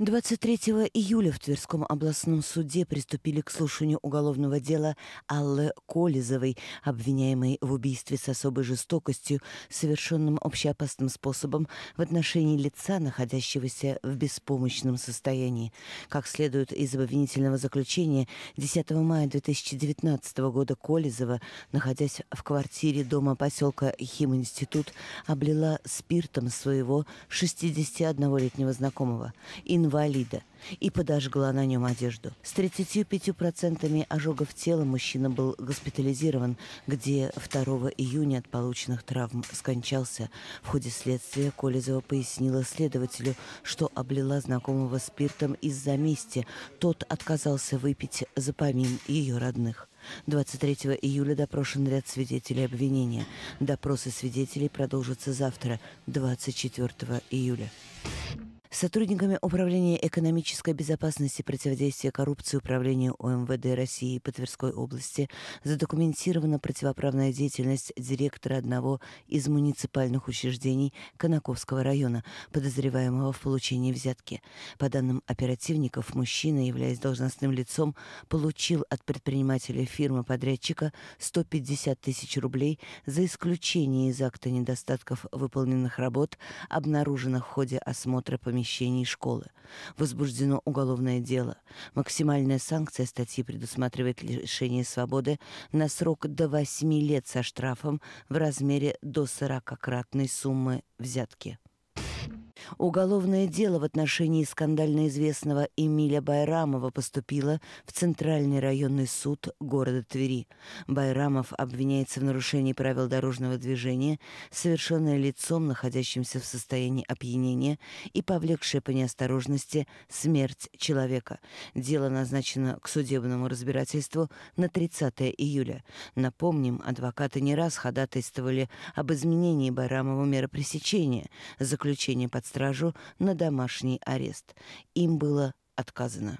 23 июля в Тверском областном суде приступили к слушанию уголовного дела Аллы Колизовой, обвиняемой в убийстве с особой жестокостью, совершенным общеопасным способом в отношении лица, находящегося в беспомощном состоянии. Как следует из обвинительного заключения, 10 мая 2019 года Колизова, находясь в квартире дома поселка Химинститут, облила спиртом своего 61-летнего знакомого. И инвалида и подожгла на нем одежду. С 35% ожогов тела мужчина был госпитализирован, где 2 июня от полученных травм скончался. В ходе следствия Колизова пояснила следователю, что облила знакомого спиртом из-за мести. Тот отказался выпить за помин ее родных. 23 июля допрошен ряд свидетелей обвинения. Допросы свидетелей продолжатся завтра, 24 июля. Сотрудниками Управления экономической безопасности и противодействия коррупции Управления ОМВД России по Тверской области задокументирована противоправная деятельность директора одного из муниципальных учреждений Конаковского района, подозреваемого в получении взятки. По данным оперативников, мужчина, являясь должностным лицом, получил от предпринимателя фирмы-подрядчика 150 тысяч рублей за исключение из акта недостатков выполненных работ, обнаруженных в ходе осмотра помещения помещении школы. Возбуждено уголовное дело. Максимальная санкция статьи предусматривает лишение свободы на срок до 8 лет со штрафом в размере до 40-кратной суммы взятки. Уголовное дело в отношении скандально известного Эмиля Байрамова поступило в Центральный районный суд города Твери. Байрамов обвиняется в нарушении правил дорожного движения, совершенное лицом, находящимся в состоянии опьянения и повлекшее по неосторожности смерть человека. Дело назначено к судебному разбирательству на 30 июля. Напомним, адвокаты не раз ходатайствовали об изменении Байрамову мера пресечения, заключение под стражу на домашний арест. Им было отказано.